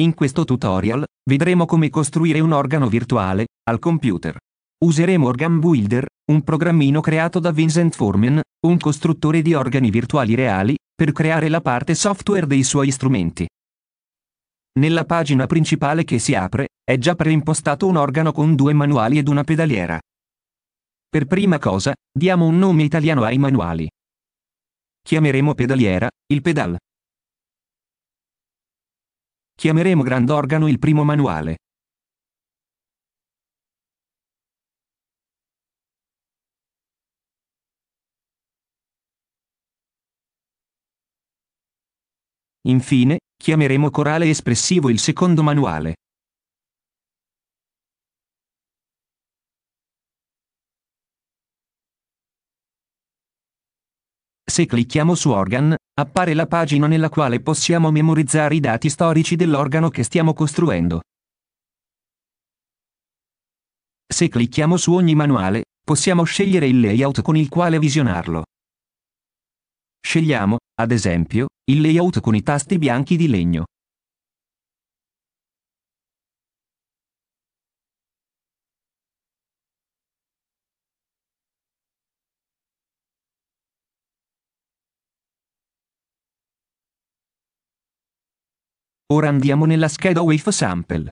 In questo tutorial, vedremo come costruire un organo virtuale, al computer. Useremo Organ Builder, un programmino creato da Vincent Forman, un costruttore di organi virtuali reali, per creare la parte software dei suoi strumenti. Nella pagina principale che si apre, è già preimpostato un organo con due manuali ed una pedaliera. Per prima cosa, diamo un nome italiano ai manuali. Chiameremo pedaliera, il pedal. Chiameremo grand'organo il primo manuale. Infine, chiameremo corale espressivo il secondo manuale. Se clicchiamo su Organ, appare la pagina nella quale possiamo memorizzare i dati storici dell'organo che stiamo costruendo. Se clicchiamo su ogni manuale, possiamo scegliere il layout con il quale visionarlo. Scegliamo, ad esempio, il layout con i tasti bianchi di legno. Ora andiamo nella scheda Wave Sample.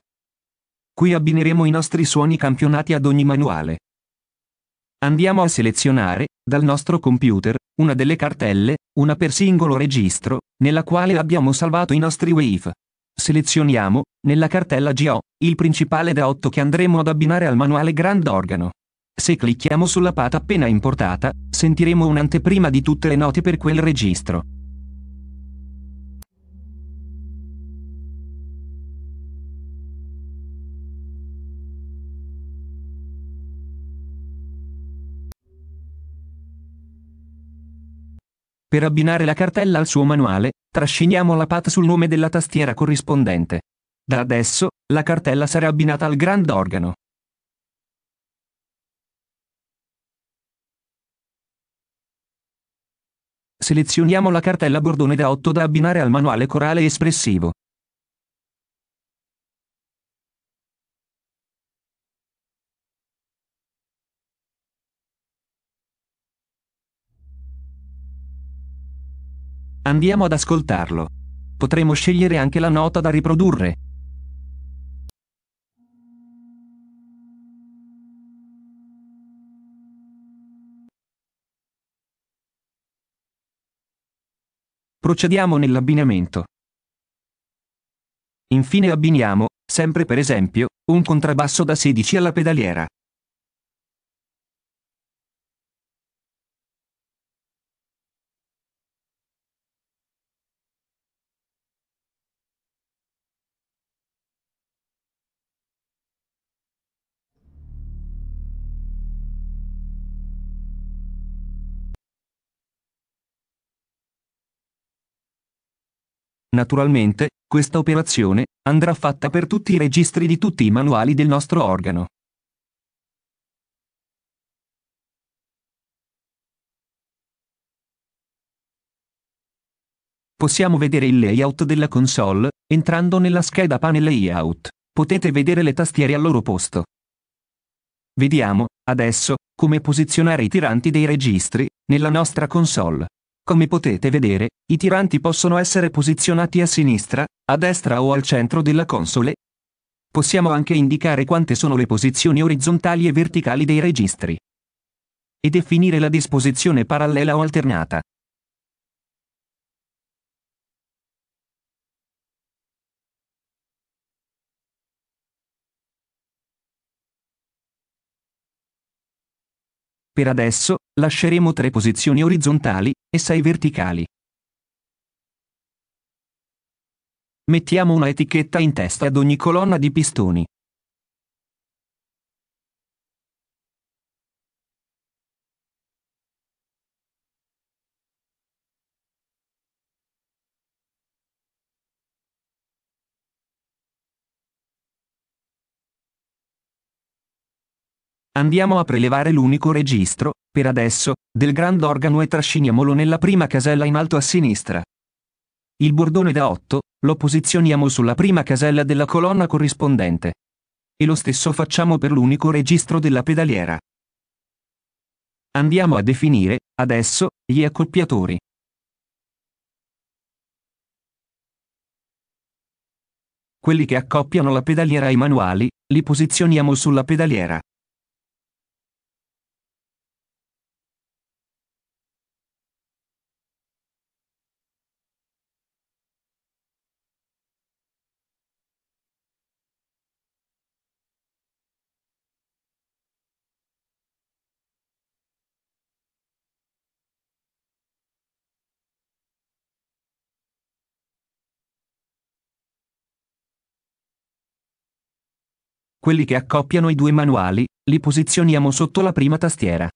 Qui abbineremo i nostri suoni campionati ad ogni manuale. Andiamo a selezionare, dal nostro computer, una delle cartelle, una per singolo registro, nella quale abbiamo salvato i nostri wave. Selezioniamo, nella cartella GO, il principale da 8 che andremo ad abbinare al manuale Grand Organo. Se clicchiamo sulla pata appena importata, sentiremo un'anteprima di tutte le note per quel registro. Per abbinare la cartella al suo manuale, trasciniamo la pat sul nome della tastiera corrispondente. Da adesso, la cartella sarà abbinata al grand'organo. Selezioniamo la cartella bordone da 8 da abbinare al manuale corale espressivo. Andiamo ad ascoltarlo. Potremo scegliere anche la nota da riprodurre. Procediamo nell'abbinamento. Infine abbiniamo, sempre per esempio, un contrabbasso da 16 alla pedaliera. Naturalmente, questa operazione andrà fatta per tutti i registri di tutti i manuali del nostro organo. Possiamo vedere il layout della console, entrando nella scheda panel layout. Potete vedere le tastiere al loro posto. Vediamo, adesso, come posizionare i tiranti dei registri, nella nostra console. Come potete vedere, i tiranti possono essere posizionati a sinistra, a destra o al centro della console. Possiamo anche indicare quante sono le posizioni orizzontali e verticali dei registri. E definire la disposizione parallela o alternata. Per adesso, lasceremo tre posizioni orizzontali, e 6 verticali. Mettiamo una etichetta in testa ad ogni colonna di pistoni. Andiamo a prelevare l'unico registro, per adesso, del grand'organo e trasciniamolo nella prima casella in alto a sinistra. Il bordone da 8 lo posizioniamo sulla prima casella della colonna corrispondente. E lo stesso facciamo per l'unico registro della pedaliera. Andiamo a definire, adesso, gli accoppiatori. Quelli che accoppiano la pedaliera ai manuali, li posizioniamo sulla pedaliera. quelli che accoppiano i due manuali, li posizioniamo sotto la prima tastiera.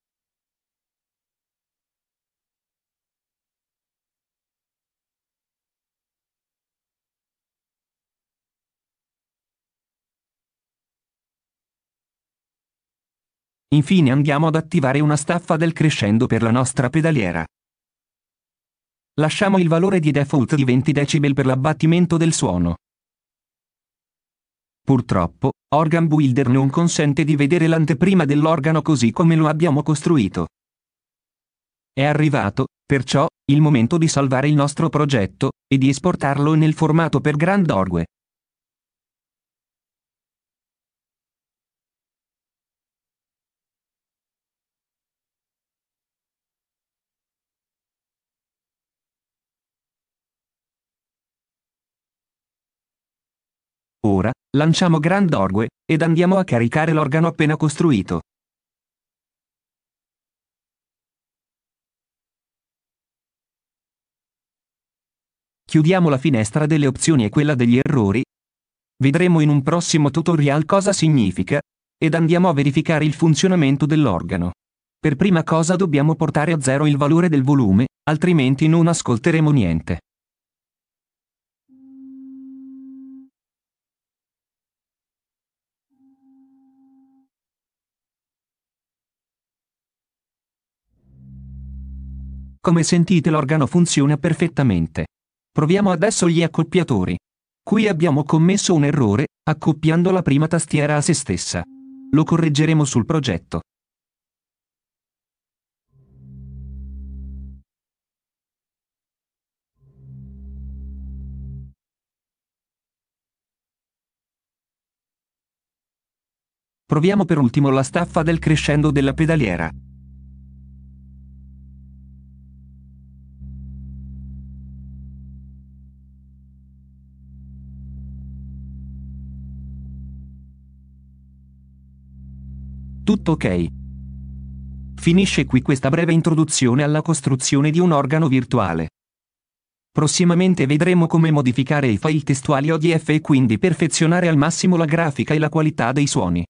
Infine andiamo ad attivare una staffa del crescendo per la nostra pedaliera. Lasciamo il valore di default di 20 decibel per l'abbattimento del suono. Purtroppo, Organ Builder non consente di vedere l'anteprima dell'organo così come lo abbiamo costruito. È arrivato, perciò, il momento di salvare il nostro progetto, e di esportarlo nel formato per Grand Orgue. Ora, Lanciamo Grand Orgue, ed andiamo a caricare l'organo appena costruito. Chiudiamo la finestra delle opzioni e quella degli errori. Vedremo in un prossimo tutorial cosa significa, ed andiamo a verificare il funzionamento dell'organo. Per prima cosa dobbiamo portare a zero il valore del volume, altrimenti non ascolteremo niente. Come sentite l'organo funziona perfettamente. Proviamo adesso gli accoppiatori. Qui abbiamo commesso un errore, accoppiando la prima tastiera a se stessa. Lo correggeremo sul progetto. Proviamo per ultimo la staffa del crescendo della pedaliera. Tutto ok. Finisce qui questa breve introduzione alla costruzione di un organo virtuale. Prossimamente vedremo come modificare i file testuali ODF e quindi perfezionare al massimo la grafica e la qualità dei suoni.